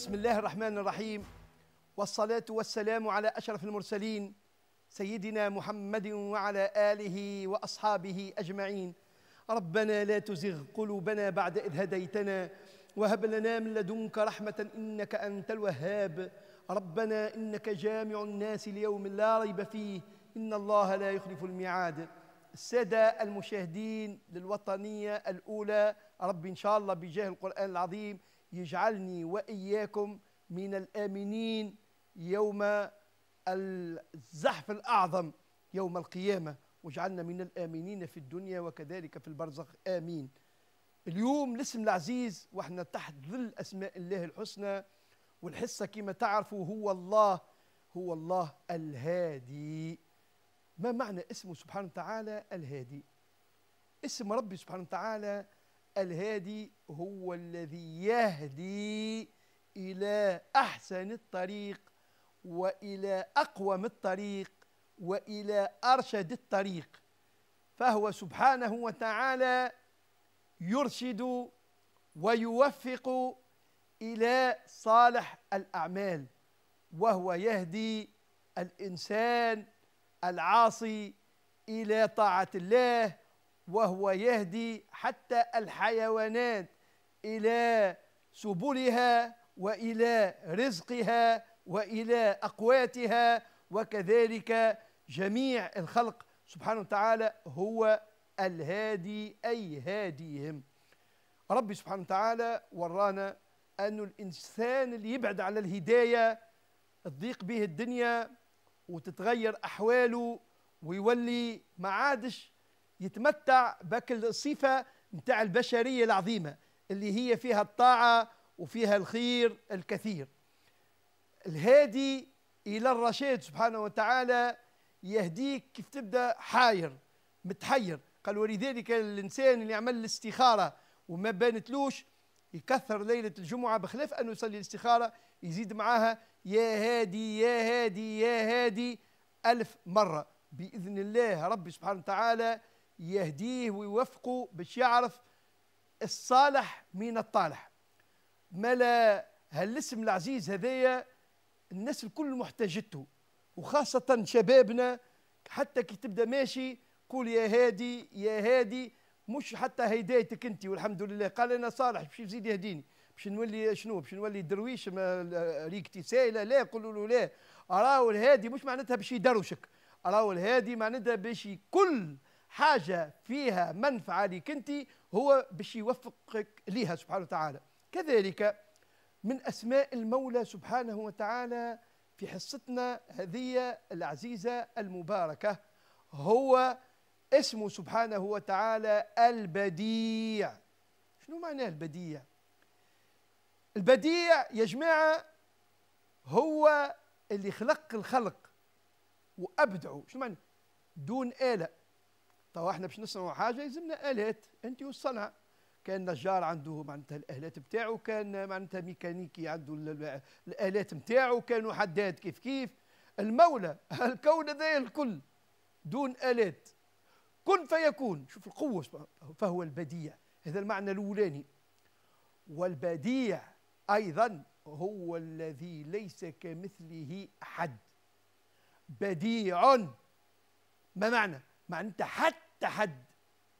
بسم الله الرحمن الرحيم والصلاة والسلام على أشرف المرسلين سيدنا محمد وعلى آله وأصحابه أجمعين ربنا لا تزغ قلوبنا بعد إذ هديتنا وهب لنا من لدنك رحمة إنك أنت الوهاب ربنا إنك جامع الناس ليوم لا ريب فيه إن الله لا يخلف الميعاد السادة المشاهدين للوطنية الأولى رب إن شاء الله بجاه القرآن العظيم يجعلني واياكم من الامنين يوم الزحف الاعظم يوم القيامه واجعلنا من الامنين في الدنيا وكذلك في البرزخ امين اليوم الاسم العزيز واحنا تحت ظل اسماء الله الحسنى والحصه كما تعرفوا هو الله هو الله الهادي ما معنى اسمه سبحانه وتعالى الهادي اسم ربي سبحانه وتعالى الهادي هو الذي يهدي إلى أحسن الطريق وإلى أقوم الطريق وإلى أرشد الطريق فهو سبحانه وتعالى يرشد ويوفق إلى صالح الأعمال وهو يهدي الإنسان العاصي إلى طاعة الله وهو يهدي حتى الحيوانات إلى سبلها وإلى رزقها وإلى أقواتها وكذلك جميع الخلق سبحانه وتعالى هو الهادي أي هاديهم ربي سبحانه وتعالى ورانا أن الإنسان اللي يبعد على الهداية تضيق به الدنيا وتتغير أحواله ويولي ما عادش يتمتع بكل الصفة نتاع البشرية العظيمة اللي هي فيها الطاعة وفيها الخير الكثير الهادي إلى الرشاد سبحانه وتعالى يهديك كيف تبدأ حاير متحير قال ولذلك الإنسان اللي يعمل الاستخارة وما بانتلوش يكثر ليلة الجمعة بخلاف أنه يصلي الاستخارة يزيد معاها يا هادي يا هادي يا هادي ألف مرة بإذن الله ربي سبحانه وتعالى يهديه ويوفقه باش يعرف الصالح من الطالح ملا هالاسم العزيز هذايا الناس الكل محتاجته وخاصة شبابنا حتى كي تبدا ماشي قول يا هادي يا هادي مش حتى هدايتك انت والحمد لله قال انا صالح باش يزيد يهديني باش نولي شنو باش نولي درويش ريكتي سائله لا قولوا له لا راهو الهادي مش معناتها باش يدروشك راهو الهادي معناتها باش كل حاجه فيها منفعه ليك انت هو باش يوفقك ليها سبحانه وتعالى كذلك من اسماء المولى سبحانه وتعالى في حصتنا هذه العزيزه المباركه هو اسمه سبحانه وتعالى البديع شنو معناه البديع البديع يا جماعه هو اللي خلق الخلق وابدعوا شنو معنى دون اله طبعا احنا باش نصنعوا حاجه يلزمنا الات انت والصنع كان نجار عنده معناتها الالات نتاعو كان معناتها ميكانيكي عنده الالات نتاعو كانوا حداد كيف كيف المولى الكون هذا الكل دون الات كن فيكون شوف القوه فهو البديع هذا المعنى الاولاني والبديع ايضا هو الذي ليس كمثله احد بديع ما معنى مع أنت حتى حد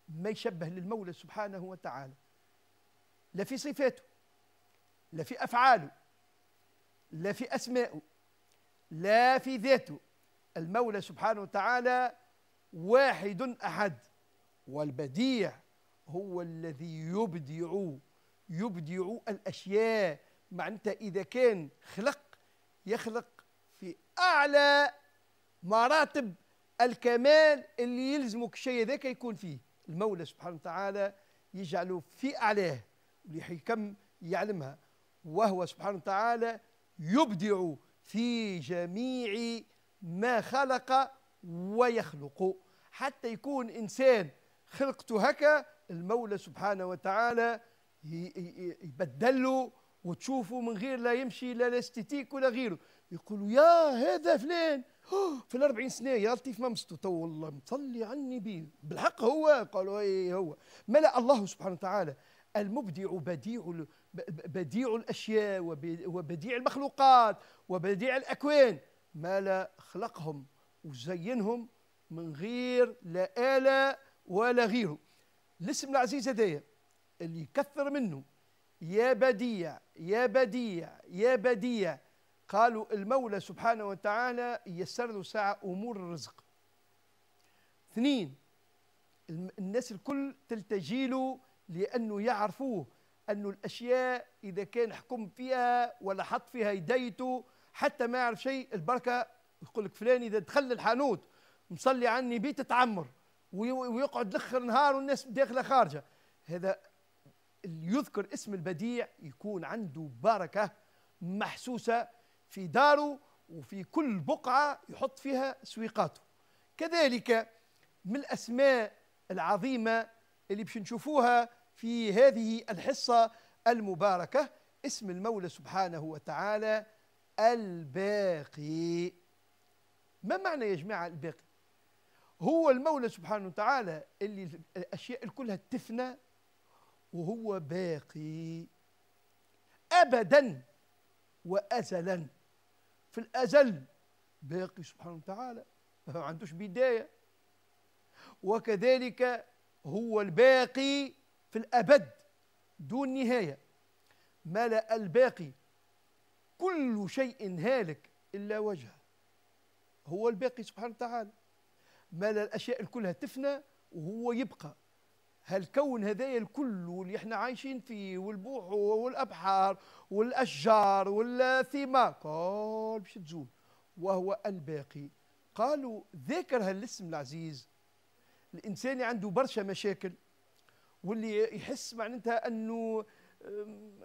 ما يشبه للمولى سبحانه وتعالى لا في صفاته لا في أفعاله لا في أسمائه لا في ذاته المولى سبحانه وتعالى واحد أحد والبديع هو الذي يبدع يبدع الأشياء مع أنت إذا كان خلق يخلق في أعلى مراتب الكمال اللي يلزمك الشيء ذاك يكون فيه المولى سبحانه وتعالى يجعله في أعلاه حيكم يعلمها وهو سبحانه وتعالى يبدع في جميع ما خلق ويخلق حتى يكون إنسان خلقته هكا المولى سبحانه وتعالى يبدله وتشوفه من غير لا يمشي لا الاستيتيك ولا غيره يقولوا يا هذا فلان آه، في الأربعين سنة يا لطيف ما مستو تو والله مصلي على النبي بالحق هو قالوا اي هو ملأ الله سبحانه وتعالى المبدع بديع بديع الأشياء وبديع المخلوقات وبديع الأكوان ملأ خلقهم وزينهم من غير لا آلة ولا غيره الاسم العزيز هذايا اللي يكثر منه يا بديع يا بديع يا بديع قالوا المولى سبحانه وتعالى يسر له ساعة أمور الرزق اثنين الناس الكل تلتجي له لأنه يعرفوه أنه الأشياء إذا كان حكم فيها ولا حط فيها يديته حتى ما يعرف شيء البركة يقول لك فلان إذا دخل الحانوت مصلي عني بيت تتعمر ويقعد لخر نهار والناس داخلة خارجة هذا يذكر اسم البديع يكون عنده بركة محسوسة في داره وفي كل بقعة يحط فيها سويقاته كذلك من الأسماء العظيمة اللي باش نشوفوها في هذه الحصة المباركة اسم المولى سبحانه وتعالى الباقي ما معنى يا جماعة الباقي هو المولى سبحانه وتعالى اللي الأشياء كلها تفنى وهو باقي أبدا وأزلا في الأزل باقي سبحانه وتعالى ما عندوش بداية وكذلك هو الباقي في الأبد دون نهاية ملأ الباقي كل شيء هالك إلا وجهه هو الباقي سبحانه وتعالى ملأ الأشياء كلها تفنى وهو يبقى هالكون هذايا الكل واللي احنا عايشين فيه والبوح والابحار والاشجار والثمار قال باش تزول وهو الباقي قالوا ذاكر هالاسم العزيز الانسان عنده برشا مشاكل واللي يحس معناتها انه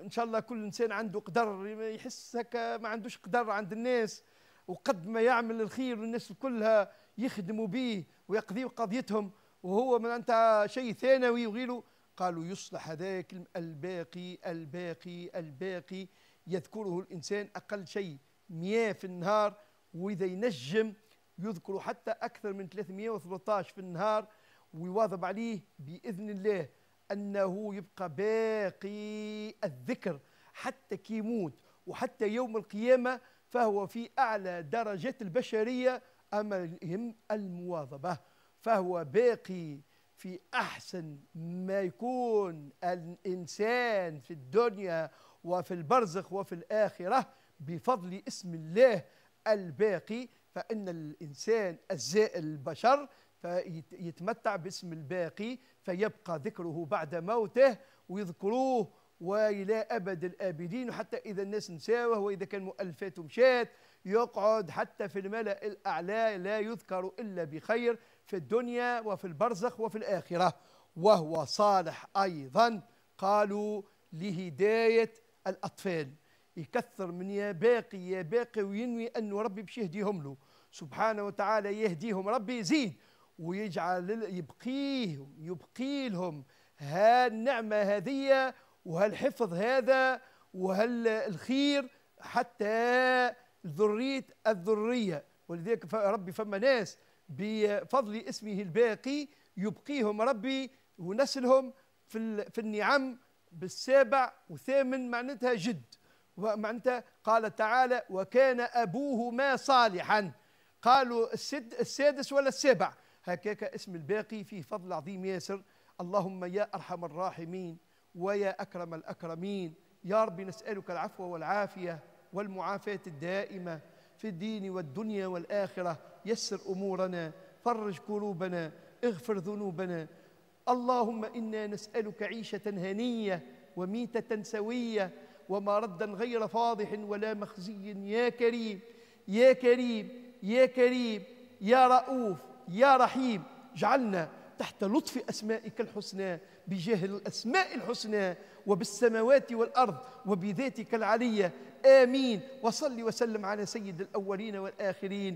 ان شاء الله كل انسان عنده قدر يحس هكا ما عندوش قدر عند الناس وقد ما يعمل الخير والناس كلها يخدموا به ويقضيوا قضيتهم وهو من أنت شيء ثانوي وغيره قالوا يصلح هذاك الباقي الباقي الباقي يذكره الإنسان أقل شيء 100 في النهار وإذا ينجم يذكر حتى أكثر من 313 في النهار ويواظب عليه بإذن الله أنه يبقى باقي الذكر حتى كيموت وحتى يوم القيامة فهو في أعلى درجات البشرية أما يهم المواظبة فهو باقي في أحسن ما يكون الإنسان في الدنيا وفي البرزخ وفي الآخرة بفضل اسم الله الباقي فإن الإنسان البشر فيتمتع باسم الباقي فيبقى ذكره بعد موته ويذكروه والى ابد الابدين وحتى اذا الناس نساوه واذا كان مؤلفاته مشات يقعد حتى في الملا الاعلى لا يذكر الا بخير في الدنيا وفي البرزخ وفي الآخرة وهو صالح أيضا قالوا لهداية الأطفال يكثر من يا باقي يا باقي وينوي أن ربي باش يهديهم له سبحانه وتعالى يهديهم ربي يزيد ويجعل يبقيهم يبقي لهم هالنعمة هذية وهالحفظ هذا وهالخير حتى ذرية الذرية ولذلك ربي فما ناس بفضل اسمه الباقي يبقيهم ربي ونسلهم في في النعم بالسابع وثامن معناتها جد ومعناتها قال تعالى وكان ابوهما صالحا قالوا السد السادس ولا السابع هكاك اسم الباقي فيه فضل عظيم ياسر اللهم يا ارحم الراحمين ويا اكرم الاكرمين يا رب نسالك العفو والعافيه والمعافاه الدائمه في الدين والدنيا والاخره يسر امورنا فرج كروبنا اغفر ذنوبنا اللهم انا نسالك عيشه هنيه وميته سويه وما ردا غير فاضح ولا مخزي يا كريم يا كريم يا كريم يا رؤوف يا رحيم اجعلنا تحت لطف أسمائك الحسنى بجاه الأسماء الحسنى وبالسماوات والأرض وبذاتك العلية آمين وصل وسلم على سيد الأولين والآخرين